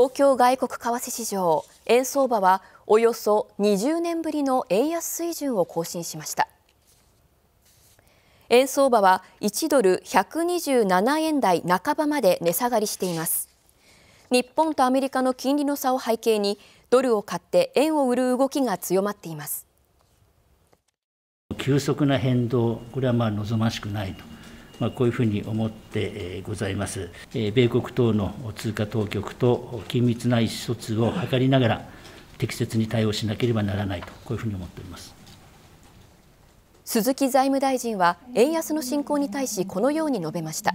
東京外国為替市場円相場はおよそ20年ぶりの円安水準を更新しました円相場は1ドル127円台半ばまで値下がりしています日本とアメリカの金利の差を背景にドルを買って円を売る動きが強まっています急速な変動これはまあ望ましくないとまあ、こういうふうに思ってございます。米国等の通貨当局と緊密な意思疎通を図りながら、適切に対応しなければならないと、こういうふうに思っております。鈴木財務大臣は、円安の進行に対し、このように述べました。